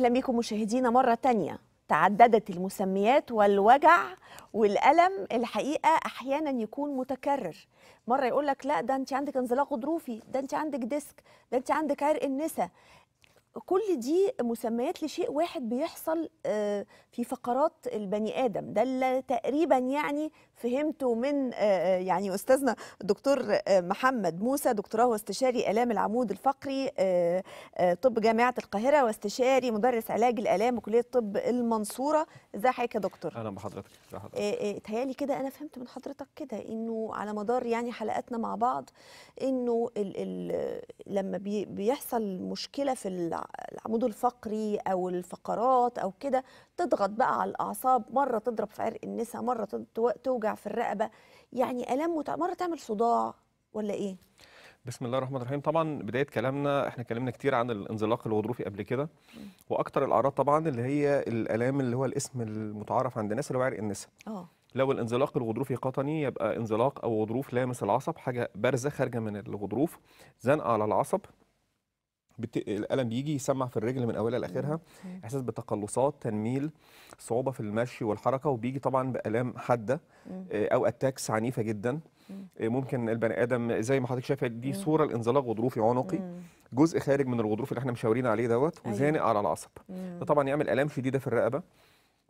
أهلا بكم مشاهدينا مرة تانية تعددت المسميات والوجع والألم الحقيقة أحيانا يكون متكرر مرة يقول لك لا ده أنت عندك انزلاق غضروفي ده أنت عندك ديسك ده أنت عندك عرق النسا كل دي مسميات لشيء واحد بيحصل آه، في فقرات البني ادم ده اللي تقريبا يعني فهمته من آه، آه، يعني استاذنا الدكتور محمد موسى دكتوراه واستشاري الام العمود الفقري طب جامعه القاهره واستشاري مدرس علاج الالام وكليه طب المنصوره ازي حضرتك يا دكتور اهلا بحضرتك تهيالي كده انا فهمت من حضرتك كده انه على مدار يعني حلقاتنا مع بعض انه لما بيحصل مشكله في العمود الفقري او الفقرات او كده تضغط بقى على الاعصاب مره تضرب في عرق النسا مره توجع في الرقبه يعني الام متع... مره تعمل صداع ولا ايه بسم الله الرحمن الرحيم طبعا بدايه كلامنا احنا اتكلمنا كتير عن الانزلاق الغضروفي قبل كده واكثر الاعراض طبعا اللي هي الالام اللي هو الاسم المتعارف عند الناس اللي هو عرق النسا اه لو الانزلاق الغضروفي قطني يبقى انزلاق او غضروف لامس العصب حاجه بارزه خارجه من الغضروف زنقه على العصب بت... الالم بيجي يسمع في الرجل من اولها لاخرها احساس بتقلصات تنميل صعوبه في المشي والحركه وبيجي طبعا بالام حاده آه، او اتاكس عنيفه جدا آه، ممكن البني ادم زي ما حضرتك شايفه دي صوره الانزلاق غضروفي عنقي جزء خارج من الغضروف اللي احنا مشاورين عليه دوت أيوه. وزانق على العصب ده طبعا يعمل الام شديده في الرقبه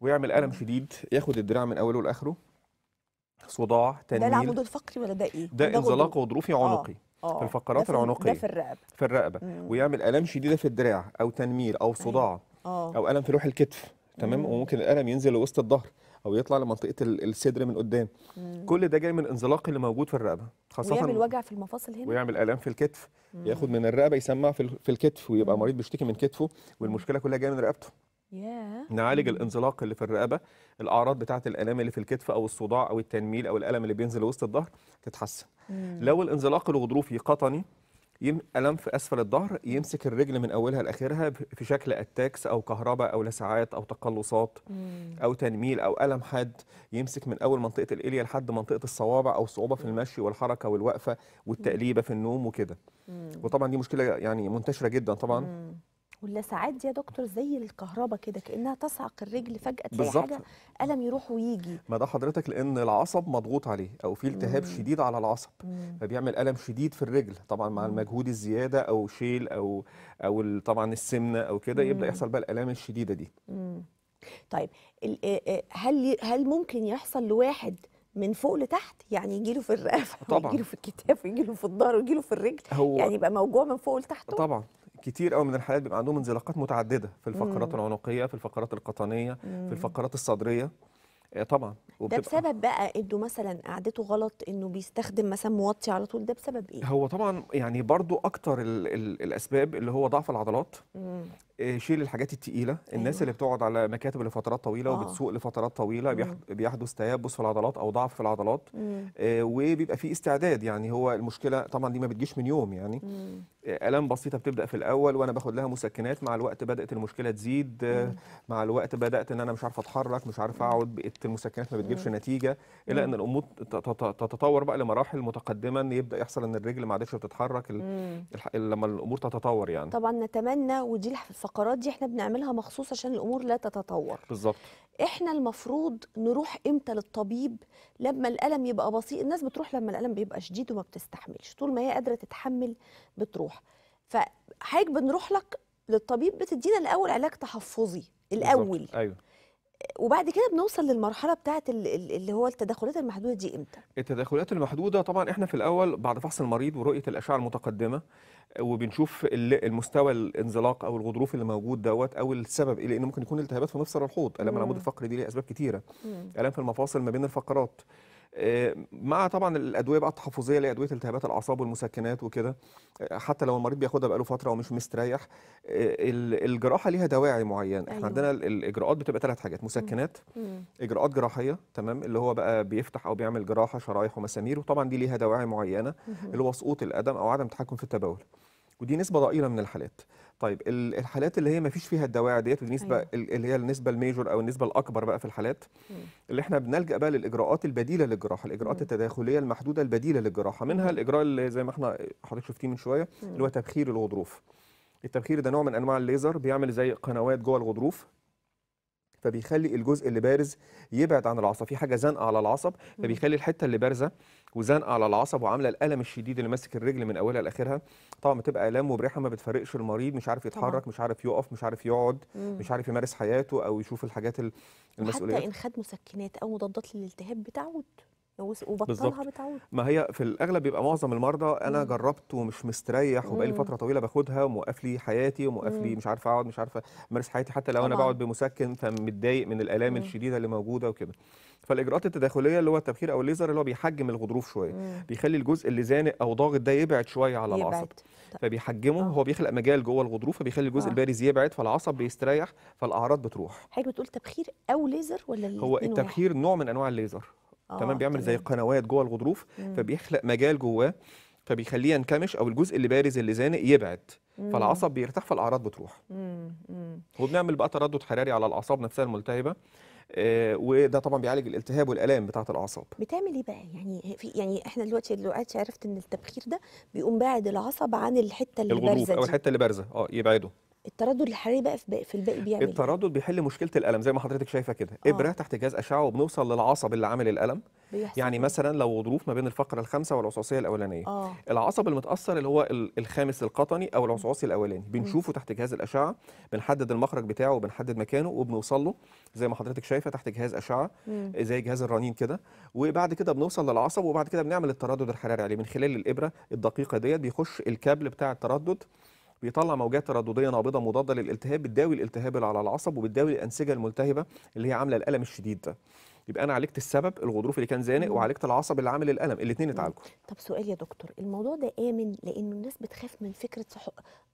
ويعمل الم شديد ياخد الدراع من اوله لاخره صداع تنميل ده العمود الفقري ولا ده ايه ده, ده انزلاق غضروفي عنقي آه. آه، في الفقرات العنقيه ده في الرقبه في الرقبه ويعمل الام شديده في الدراع او تنميل او أيوه. صداع أوه. او الم في لوح الكتف تمام وممكن الالم ينزل لوسط الظهر او يطلع لمنطقه الصدر من قدام مم. كل ده جاي من الانزلاق اللي موجود في الرقبه خاصه ويعمل وجع في المفاصل هنا ويعمل الام في الكتف مم. ياخد من الرقبه يسمع في الكتف ويبقى مريض بيشتكي من كتفه والمشكله كلها جايه من رقبته ياه نعالج الانزلاق اللي في الرقبه الاعراض بتاعه الالام اللي في الكتف او الصداع او التنميل او الالم اللي بينزل وسط الظهر تتحسن لو الانزلاق الغضروفي قطني ألم في أسفل الظهر يمسك الرجل من أولها لآخرها في شكل أتاكس أو كهرباء أو لسعات أو تقلصات أو تنميل أو ألم حاد يمسك من أول منطقة الاليا لحد منطقة الصوابع أو صعوبة في المشي والحركة والوقفة والتقليبة في النوم وكده وطبعا دي مشكلة يعني منتشرة جدا طبعا ولا ساعات دي يا دكتور زي الكهرباء كده كانها تصعق الرجل فجاه تلاقي حاجه الم يروح ويجي ما ده حضرتك لان العصب مضغوط عليه او في التهاب مم. شديد على العصب مم. فبيعمل الم شديد في الرجل طبعا مع مم. المجهود الزياده او شيل او او طبعا السمنه او كده يبدا يحصل بقى الالام الشديده دي مم. طيب هل هل ممكن يحصل لواحد من فوق لتحت يعني يجي له في الرقبه ويجي له في الكتاف ويجي له في الظهر ويجي له في الرجل هو يعني يبقى موجوع من فوق لتحت طبعا كتير قوي من الحالات بيبقى عندهم انزلاقات متعدده في الفقرات مم. العنقيه في الفقرات القطنيه مم. في الفقرات الصدريه آه، طبعا ده بسبب بقى انه مثلا قعدته غلط انه بيستخدم مثلا موطي على طول ده بسبب ايه هو طبعا يعني برضو اكتر الـ الـ الاسباب اللي هو ضعف العضلات آه، شيل الحاجات التقيله الناس أيوة. اللي بتقعد على مكاتب لفترات طويله آه. وبتسوق لفترات طويله مم. أيوة. بيحدث تيبس في العضلات او ضعف في العضلات آه وبيبقى في استعداد يعني هو المشكله طبعا دي ما بتجيش من يوم يعني مم. آه، الام بسيطه بتبدا في الاول وانا باخد لها مسكنات مع الوقت بدات المشكله تزيد آه، مم. مع الوقت بدات ان انا مش عارف اتحرك مش عارف اقعد بقيت المسكنات ما بتجيبش مم. نتيجه الى ان الامور تتطور بقى لمراحل متقدمه ان يبدا يحصل ان الرجل ما عادش بتتحرك لما الامور تتطور يعني طبعا نتمنى ودي الفقرة الفقرات دي احنا بنعملها مخصوص عشان الامور لا تتطور بالظبط احنا المفروض نروح امتى للطبيب لما الالم يبقى بسيط الناس بتروح لما الالم بيبقى شديد وما بتستحملش طول ما هي قادره تتحمل بتروح فحاجه بنروح لك للطبيب بتدينا الاول علاج تحفظي الاول بالزبط. ايوه وبعد كده بنوصل للمرحله بتاعه اللي هو التدخلات المحدوده دي امتى التدخلات المحدوده طبعا احنا في الاول بعد فحص المريض ورؤيه الاشعه المتقدمه وبنشوف المستوى الانزلاق او الغضروف اللي موجود دوت او السبب ايه لان ممكن يكون التهابات في مفصل الحوض الام العمود الفقري دي ليه اسباب كتيره الام في المفاصل ما بين الفقرات مع طبعا الادويه بقى التحفظيه اللي هي ادويه التهابات الاعصاب والمسكنات وكده حتى لو المريض بياخدها بقاله فتره ومش مستريح الجراحه ليها دواعي معين احنا أيوه. عندنا الاجراءات بتبقى ثلاث حاجات مسكنات مم. اجراءات جراحيه تمام اللي هو بقى بيفتح او بيعمل جراحه شرايح ومسامير وطبعا دي ليها دواعي معينه مم. اللي هو سقوط القدم او عدم تحكم في التبول ودي نسبه ضئيله من الحالات طيب الحالات اللي هي ما فيش فيها الدواعي ديت والنسبه أيوة. اللي هي النسبه الميجور او النسبه الاكبر بقى في الحالات م. اللي احنا بنلجا بقى للاجراءات البديله للجراحه الاجراءات م. التداخليه المحدوده البديله للجراحه منها الاجراء اللي زي ما احنا حضرتك شفتيه من شويه م. اللي هو تبخير الغضروف التبخير ده نوع من انواع الليزر بيعمل زي قنوات جوه الغضروف فبيخلي الجزء اللي بارز يبعد عن العصب في حاجه زنقه على العصب فبيخلي الحته اللي بارزه وزنقه على العصب وعامله الالم الشديد اللي ماسك الرجل من اولها لاخرها طبعا بتبقى الام وبريحه ما بتفرقش المريض مش عارف يتحرك طبعا. مش عارف يقف مش عارف يقعد مم. مش عارف يمارس حياته او يشوف الحاجات المسؤوليه حتى ان خد مسكنات او مضادات للالتهاب بتعود وبطلها بتعود ما هي في الاغلب بيبقى معظم المرضى انا مم. جربت ومش مستريح وبقالي فتره طويله باخدها وموقف لي حياتي وموقف لي مش عارف اقعد مش عارفه امارس حياتي حتى لو طبعا. انا بقعد بمسكن فمتضايق من الالام مم. الشديده اللي موجوده وكده فالاجراءات التداخليه اللي هو التبخير او الليزر اللي هو بيحجم الغضروف شويه بيخلي الجزء اللي زانق او ضاغط ده يبعد شويه على يبعد. العصب فبيحجمه آه. هو بيخلق مجال جوه الغضروف فبيخلي الجزء آه. البارز يبعد فالعصب بيستريح فالاعراض بتروح حضرتك بتقول تبخير او ليزر ولا هو التبخير واحد. نوع من انواع الليزر آه، تمام بيعمل تمام. زي قنوات جوه الغضروف مم. فبيخلق مجال جواه فبيخليه ينكمش او الجزء اللي بارز اللي زانق يبعد مم. فالعصب بيرتاح فالاعراض بتروح مم. مم. وبنعمل بقى تردد حراري على الاعصاب نفسها الملتهبه آه، وده طبعا بيعالج الالتهاب والالام بتاعه الاعصاب بتعمل ايه بقى يعني في يعني احنا دلوقتي دلوقتي عرفت ان التبخير ده بيقوم باعد العصب عن الحته اللي بارزه او الحته اللي بارزه اه يبعده التردد الحراري بقى في الباقي بيعمل إيه؟ التردد بيحل مشكله الالم زي ما حضرتك شايفه كده إيه، آه. ابره تحت جهاز اشعه وبنوصل للعصب اللي عامل الالم بيحصل يعني إيه؟ مثلا لو ظروف ما بين الفقره الخامسه والعصعصيه الاولانيه آه. العصب المتاثر اللي هو الخامس القطني او العصعصي الاولاني بنشوفه تحت جهاز الاشعه بنحدد المخرج بتاعه وبنحدد مكانه وبنوصل له زي ما حضرتك شايفه تحت جهاز اشعه مم. زي جهاز الرنين كده وبعد كده بنوصل للعصب وبعد كده بنعمل التردد الحراري عليه من خلال الابره الدقيقه ديت بيخش الكابل بتاع التردد بيطلع موجات تردديه نابضه مضاده للالتهاب بتداوي الالتهاب اللي على العصب وبتداوي الانسجه الملتهبه اللي هي عامله الالم الشديد ده يبقى انا عالجت السبب الغضروف اللي كان زانق وعالجت العصب اللي عامل الالم الاثنين اتعالجوا طب سؤال يا دكتور الموضوع ده امن لانه الناس بتخاف من فكره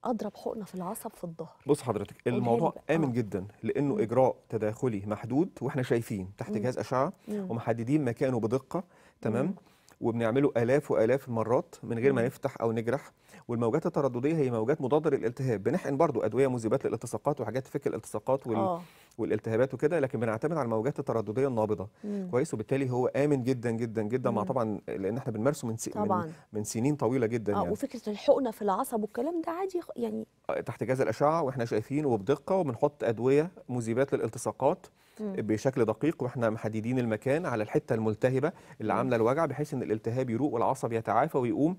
اضرب حقنه في العصب في الظهر بص حضرتك الموضوع امن آه. جدا لانه مم. اجراء تداخلي محدود واحنا شايفين تحت مم. جهاز اشعه مم. ومحددين مكانه بدقه تمام مم. وبنعمله الاف والاف المرات من غير ما نفتح او نجرح والموجات التردديه هي موجات مضاده للالتهاب بنحقن برضو ادويه مذيبات للالتصاقات وحاجات تفك الالتصاقات وال... آه. والالتهابات وكده لكن بنعتمد على الموجات التردديه النابضه مم. كويس وبالتالي هو امن جدا جدا جدا مم. مع طبعا لان احنا بنمارسه من, س... طبعاً. من من سنين طويله جدا آه يعني. وفكره الحقنه في العصب والكلام ده عادي يعني آه، تحت جهاز الاشعه واحنا شايفين وبدقه وبنحط ادويه مذيبات للالتصاقات بشكل دقيق واحنا محددين المكان على الحته الملتهبه اللي عامله الوجع بحيث ان الالتهاب يروق والعصب يتعافى ويقوم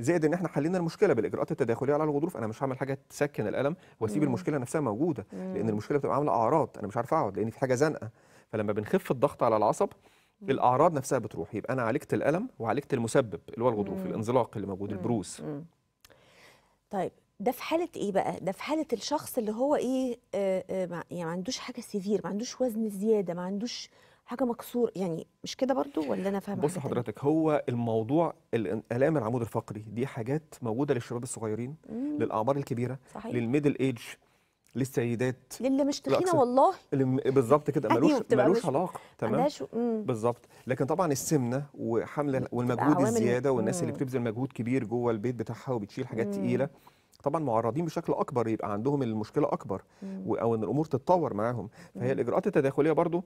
زائد ان احنا حلينا المشكله بالاجراءات التداخليه على الغضروف انا مش هعمل حاجه تسكن الالم واسيب المشكله نفسها موجوده لان المشكله بتبقى عامله اعراض انا مش عارف اقعد لان في حاجه زنقه فلما بنخف الضغط على العصب الاعراض نفسها بتروح يبقى انا عالجت الالم وعالجت المسبب اللي هو الغضروف الانزلاق اللي موجود البروز طيب ده في حاله ايه بقى ده في حاله الشخص اللي هو ايه آه آه يعني ما عندوش حاجه سيفير ما عندوش وزن زياده ما عندوش حاجه مكسور يعني مش كده برضو ولا انا فاهمه بص حضرتك هو الموضوع الالام العمود الفقري دي حاجات موجوده للشباب الصغيرين مم. للاعمار الكبيره صحيح. للميدل ايج للسيدات للي مش تخينه والله بالظبط كده أيوة، ملوش ملوش علاقه تمام بالظبط لكن طبعا السمنه وحمل والمجهود الزياده والناس اللي بتبذل مجهود كبير جوه البيت بتاعها وبتشيل حاجات تقيله طبعا معرضين بشكل اكبر يبقى عندهم المشكله اكبر او ان الامور تتطور معاهم فهي الاجراءات التداخليه برضو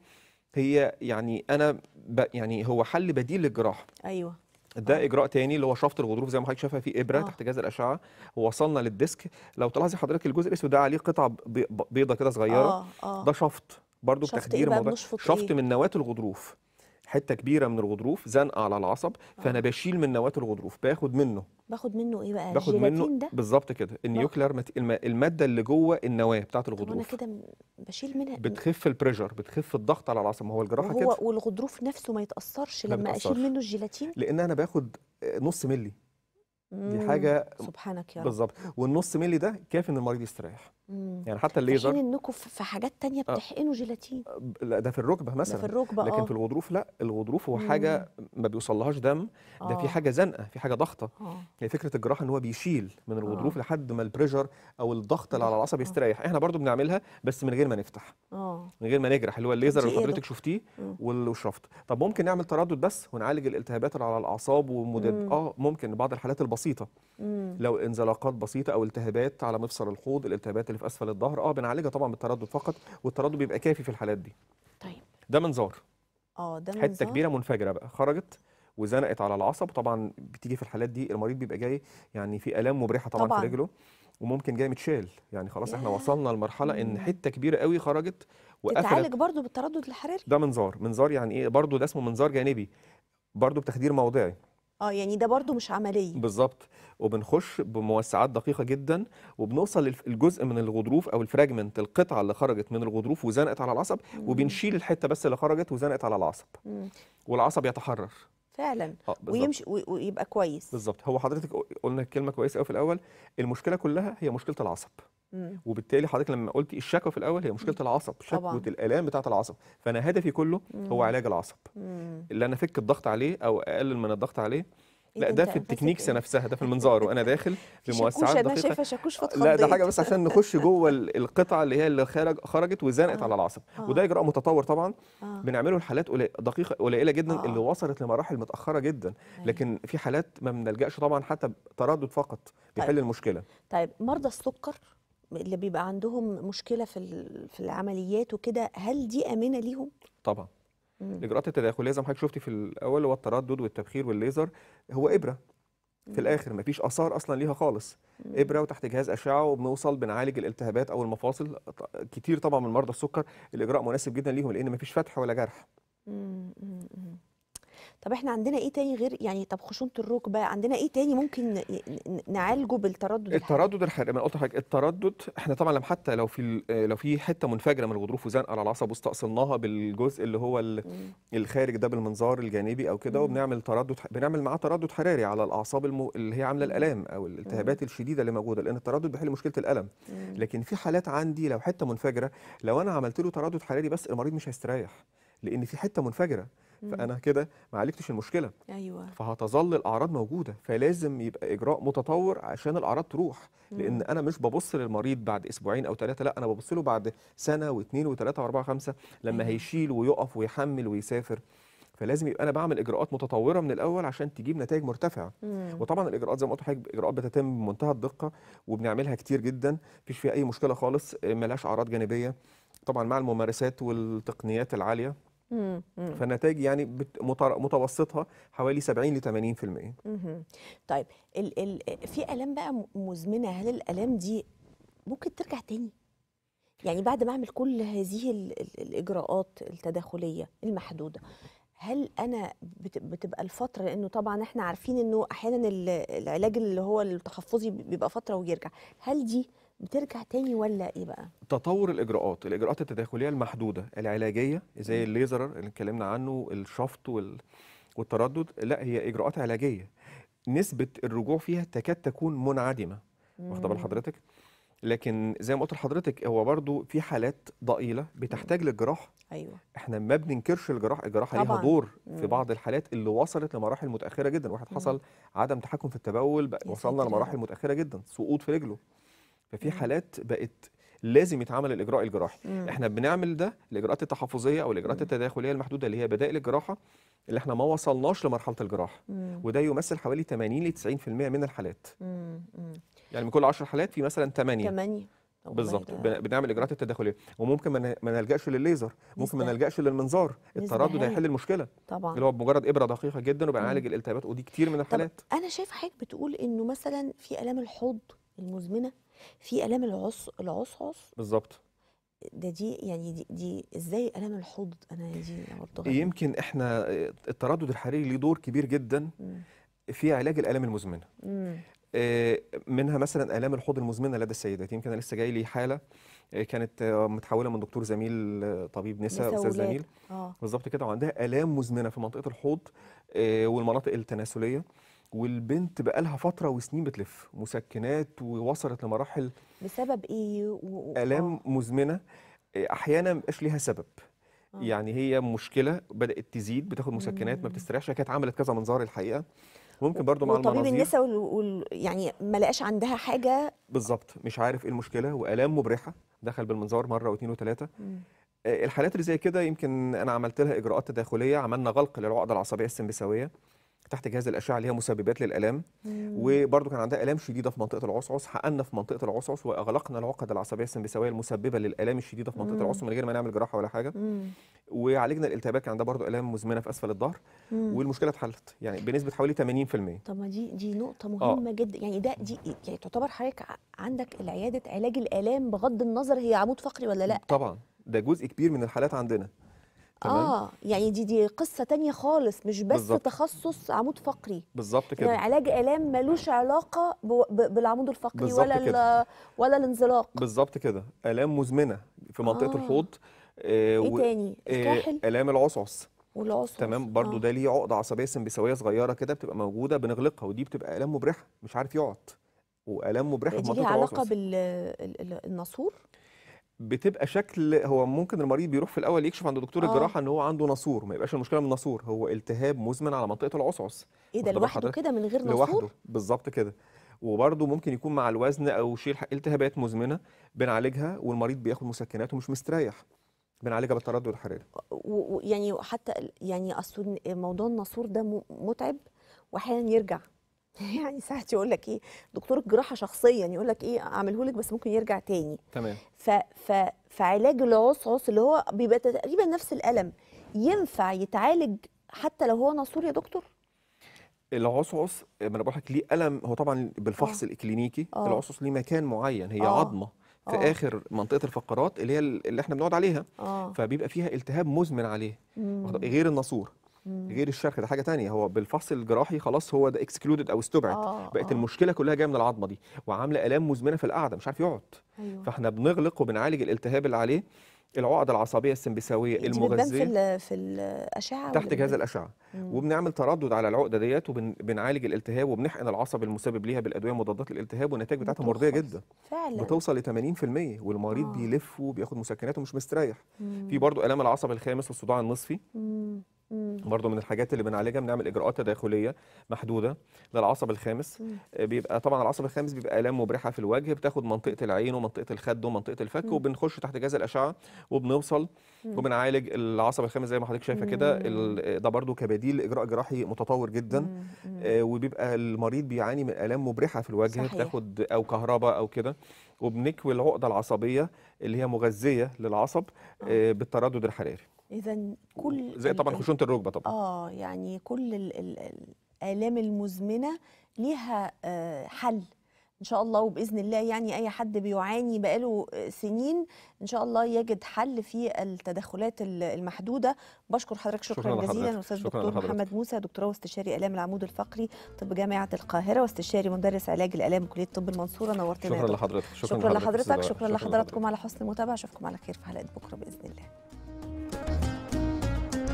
هي يعني انا ب يعني هو حل بديل للجراحه ايوه ده أوه. اجراء تاني اللي هو شفط الغضروف زي ما حضرتك شايفه في ابره أوه. تحت جهاز الاشعه ووصلنا للديسك لو تلاحظي حضرتك الجزء الاسود ده عليه قطعه بيضه كده صغيره أوه. أوه. ده شفط برضه إيه بتخدير إيه شفط إيه؟ من نواه الغضروف حته كبيره من الغضروف زنقه على العصب آه. فانا بشيل من نواه الغضروف باخد منه باخد منه ايه بقى باخد منه بالظبط كده آه. النيوكلير مت... الماده اللي جوه النواه بتاعه الغضروف طب انا كده بشيل منها بتخف البريشر بتخف الضغط على العصب ما هو الجراحه كده والغضروف نفسه ما يتاثرش لما بتأثرش. اشيل منه الجيلاتين لان انا باخد نص ملي دي حاجه سبحانك يا رب بالظبط والنص ملي ده كافي ان المريض يستريح مم. يعني حتى الليزر في حين انكم في حاجات تانية آه. بتحقنوا آه. جيلاتين لا ده في الركبه مثلا ده في الركبه لكن آه. في الغضروف لا الغضروف هو حاجه ما بيوصلهاش دم ده آه. في حاجه زنقه في حاجه ضغطه آه. هي يعني فكره الجراحه ان هو بيشيل من الغضروف آه. لحد ما البريشر او الضغط اللي على العصب آه. يستريح آه. احنا برضو بنعملها بس من غير ما نفتح آه. من غير ما نجرح اللي هو الليزر اللي إيه حضرتك شفتيه وشرفته طب ممكن نعمل تردد بس ونعالج الالتهابات اللي على الاعصاب ومدد اه ممكن بعض الحالات البسيطه مم. لو انزلاقات بسيطه او التهابات على مفصل الحوض الالتهابات اللي في اسفل الظهر اه بنعالجها طبعا بالتردد فقط والتردد بيبقى كافي في الحالات دي طيب ده منظار اه ده منظار حته كبيره منفجره بقى خرجت وزنقت على العصب طبعا بتيجي في الحالات دي المريض بيبقى جاي يعني في الام مبرحه طبعا, طبعا. في رجله وممكن جاي متشال يعني خلاص احنا وصلنا لمرحله ان حته كبيره قوي خرجت وقفلت بتتعالج برضو بالتردد الحراري ده منظار منظار يعني ايه برضو ده اسمه منظار جانبي برضو بتخدير موضعي اه يعني ده برضو مش عملي بالظبط وبنخش بموسعات دقيقه جدا وبنوصل للجزء من الغضروف او الفراجمنت القطعه اللي خرجت من الغضروف وزنقت على العصب مم. وبنشيل الحته بس اللي خرجت وزنقت على العصب مم. والعصب يتحرر فعلا آه ويمشي ويبقى كويس بالظبط هو حضرتك قلنا كلمه كويسه قوي في الاول المشكله كلها هي مشكله العصب وبالتالي حضرتك لما قلتي الشكوى في الاول هي مشكله العصب شكوى الالام بتاعه العصب فانا هدفي كله هو علاج العصب اللي انا افك الضغط عليه او اقلل من الضغط عليه إيه لا ده في التكنيكس إيه؟ نفسها ده في المنظار وانا داخل في موسعات دقيقه انا شايفه شاكوش فضفض لا ده حاجه بس عشان نخش جوه القطعه اللي هي اللي خرج خرجت وزنقت آه. على العصب آه. وده اجراء متطور طبعا آه. بنعمله لحالات دقيقه قليله جدا آه. اللي وصلت لمراحل متاخره جدا أيوه. لكن في حالات ما بنلجاش طبعا حتى تردد فقط طيب. بيحل طيب. المشكله طيب مرضى السكر اللي بيبقى عندهم مشكله في في العمليات وكده هل دي امنه ليهم طبعا الاجراءات التداخليه زي ما حضرتك شفتي في الاول هو التردد والتبخير والليزر هو ابره في الاخر مفيش اثار اصلا ليها خالص ابره وتحت جهاز اشعه وبنوصل بنعالج الالتهابات او المفاصل كتير طبعا من مرضى السكر الاجراء مناسب جدا ليهم لان مفيش فتح ولا جرح طب احنا عندنا ايه تاني غير يعني طب خشونه الركبه عندنا ايه تاني ممكن نعالجه بالتردد التردد الحراري ما قلت حاجه التردد احنا طبعا لما حتى لو في لو في حته منفجره من الغضروف وزنقه على العصب واستأصلناها بالجزء اللي هو الخارج ده بالمنظار الجانبي او كده وبنعمل تردد بنعمل معاه تردد حراري على الاعصاب المو... اللي هي عامله الالام او الالتهابات الشديده اللي موجوده لان التردد بيحل مشكله الالم لكن في حالات عندي لو حته منفجره لو انا عملت له تردد حراري بس المريض مش هيستريح لان في حته منفجره فانا كده ما عالجتش المشكله ايوه فهتظل الاعراض موجوده فلازم يبقى اجراء متطور عشان الاعراض تروح لان انا مش ببص للمريض بعد اسبوعين او ثلاثه لا انا ببص له بعد سنه واثنين وثلاثه واربعه وخمسه لما أيوة. هيشيل ويقف ويحمل ويسافر فلازم يبقى انا بعمل اجراءات متطوره من الاول عشان تجيب نتائج مرتفعه مم. وطبعا الاجراءات زي ما قلت لحضرتك اجراءات بتتم بمنتهى الدقه وبنعملها كتير جدا مفيش فيها اي مشكله خالص ملهاش اعراض جانبيه طبعا مع الممارسات والتقنيات العاليه فالنتائج يعني متوسطها حوالي 70 ل 80% طيب ال ال في الام بقى مزمنه هل الالام دي ممكن ترجع تاني يعني بعد ما اعمل كل هذه الاجراءات التداخليه المحدوده هل انا بتبقى الفتره لانه طبعا احنا عارفين انه احيانا العلاج اللي هو التحفظي بيبقى فتره ويرجع هل دي بترجع تاني ولا ايه بقى؟ تطور الاجراءات، الاجراءات التداخليه المحدوده العلاجيه زي الليزر اللي اتكلمنا عنه الشفط وال... والتردد، لا هي اجراءات علاجيه. نسبه الرجوع فيها تكاد تكون منعدمه واخده بال حضرتك؟ لكن زي ما قلت لحضرتك هو برضو في حالات ضئيله بتحتاج للجراحه ايوه احنا ما بننكرش الجراحه الجراحه ليها دور في بعض الحالات اللي وصلت لمراحل متاخره جدا واحد حصل عدم تحكم في التبول وصلنا لمراحل متاخره جدا سقوط في رجله ففي حالات بقت لازم يتعمل الاجراء الجراحي مم. احنا بنعمل ده الاجراءات التحفظيه او الاجراءات مم. التداخليه المحدوده اللي هي بدائل الجراحه اللي احنا ما وصلناش لمرحله الجراحه وده يمثل حوالي 80 ل 90% من الحالات مم. مم. يعني من كل 10 حالات في مثلا 8 8 بالظبط بنعمل الاجراءات التداخليه وممكن ما نلجاش للليزر ممكن ما نلجاش للمنظار التردد هيحل المشكله طبعا اللي هو بمجرد ابره دقيقه جدا وبنعالج الالتهابات ودي كتير من الحالات طب انا شايفه حضرتك بتقول انه مثلا في الام الحوض المزمنه في الام العص العصعص بالظبط ده دي يعني دي, دي ازاي الام الحوض انا دي برضه يمكن احنا آه، التردد الحراري ليه دور كبير جدا في علاج الالام المزمنه آه، منها مثلا الام الحوض المزمنه لدى السيدات يمكن انا لسه جاي لي حاله آه، كانت متحوله من دكتور زميل طبيب نساء استاذ زميل آه. بالظبط كده وعندها الام مزمنه في منطقه الحوض والمناطق التناسليه والبنت بقالها فتره وسنين بتلف مسكنات ووصلت لمراحل بسبب ايه و... الام آه. مزمنه آه، احيانا مبقاش ليها سبب آه. يعني هي مشكله بدات تزيد بتاخد مسكنات ما بتستريحش كانت عملت كذا منظار الحقيقه ممكن برضو مع المناظير طبيب النساء وال... وال... يعني ما لقاش عندها حاجه بالظبط مش عارف ايه المشكله والام مبرحه دخل بالمنظار مره واثنين وثلاثه آه، الحالات اللي زي كده يمكن انا عملت لها اجراءات تداخليه عملنا غلق للعقده العصبيه السمبساويه تحت جهاز الاشعه اللي هي مسببات للالام وبرضه كان عندها الام شديده في منطقه العصعص حقنا في منطقه العصعص واغلقنا العقد العصبيه السنبساوية المسببه للالام الشديده في منطقه العصعص من غير ما نعمل جراحه ولا حاجه مم. وعالجنا الالتهابات كان عندها برضه الام مزمنه في اسفل الظهر والمشكله اتحلت يعني بنسبه حوالي 80% طب ما دي دي نقطه آه. مهمه آه. جدا يعني ده دي يعني تعتبر حضرتك عندك العياده علاج الالام بغض النظر هي عمود فقري ولا لا طبعا ده جزء كبير من الحالات عندنا تمام؟ اه يعني دي دي قصه تانية خالص مش بس بالزبط. تخصص عمود فقري بالظبط كده يعني علاج الام ملوش علاقه بالعمود الفقري ولا كده. ولا الانزلاق بالظبط كده الام مزمنه في منطقه آه. الحوض آه ايه و... تاني آه الام العصعص والعصعص تمام برضو آه. ده ليه عقده عصبيه سمبثاويه صغيره كده بتبقى موجوده بنغلقها ودي بتبقى الام مبرحه مش عارف يقعد والام مبرحه في دي ليها علاقه بالناسور بتبقى شكل هو ممكن المريض بيروح في الاول يكشف عند دكتور آه. الجراحه ان هو عنده ناسور ما يبقاش المشكله من الناسور هو التهاب مزمن على منطقه العصعص ايه ده لوحده كده من غير ناسور لوحده بالظبط كده وبرده ممكن يكون مع الوزن او شيل التهابات مزمنه بنعالجها والمريض بياخد مسكنات ومش مستريح بنعالجها بالتردد الحراري يعني حتى يعني اصل موضوع الناسور ده متعب واحيانا يرجع يعني ساعات يقول لك ايه دكتور الجراحه شخصيا يقول لك ايه اعمله لك بس ممكن يرجع تاني تمام ف ف فعلاج العصعص اللي هو بيبقى تقريبا نفس الالم ينفع يتعالج حتى لو هو ناصور يا دكتور العصعص ما انا بقول لك ليه الم هو طبعا بالفحص أوه. الاكلينيكي أوه. العصعص ليه مكان معين هي أوه. عظمه في أوه. اخر منطقه الفقرات اللي هي اللي احنا بنقعد عليها أوه. فبيبقى فيها التهاب مزمن عليه غير الناصور غير الشرخ ده حاجه ثانيه هو بالفصل الجراحي خلاص هو ده اكسكلودد او استبعد آه، بقت آه. المشكله كلها جايه من العظمه دي وعامله الام مزمنه في القعده مش عارف يقعد أيوة. فاحنا بنغلق وبنعالج الالتهاب اللي عليه العقد العصبيه السمبساويه المغذيه في في الاشعه تحت جهاز الاشعه وبنعمل تردد على العقده ديت وبنعالج الالتهاب وبنحقن العصب المسبب ليها بالادويه مضادات للالتهاب والنتائج بتاعتها مرضيه جدا فعلا بتوصل ل 80% والمريض آه. بيلف وبياخد مسكنات ومش مستريح مم. في برضه الام العصب الخامس والصداع النصفي مم. مم. برضو من الحاجات اللي بنعالجها بنعمل اجراءات تداخليه محدوده للعصب الخامس مم. آه، بيبقى طبعا العصب الخامس بيبقى الام مبرحه في الوجه بتاخد منطقه العين ومنطقه الخد ومنطقه الفك مم. وبنخش تحت جهاز الاشعه وبنوصل مم. وبنعالج العصب الخامس زي ما حضرتك شايفه كده ده برضو كبديل اجراء جراحي متطور جدا مم. مم. آه، وبيبقى المريض بيعاني من الام مبرحه في الوجه صحيح. بتاخد او كهرباء او كده وبنكوي العقده العصبيه اللي هي مغذيه للعصب آه, آه، بالتردد الحراري اذا كل زي طبعا خشونه الركبه طبعا اه يعني كل الالام المزمنه ليها آه، حل ان شاء الله وباذن الله يعني اي حد بيعاني بقاله آه، سنين ان شاء الله يجد حل في التدخلات المحدوده بشكر حضرتك شكرا, شكرا جزيلا الاستاذ الدكتور محمد موسى دكتوراه واستشاري الام العمود الفقري طب جامعه القاهره واستشاري مدرس علاج الالام كليه طب المنصوره نورتنا شكرا لحضرتك شكرا, لحضرتك شكرا, لحضراتكم على حسن المتابعه اشوفكم على خير في حلقه بكره باذن الله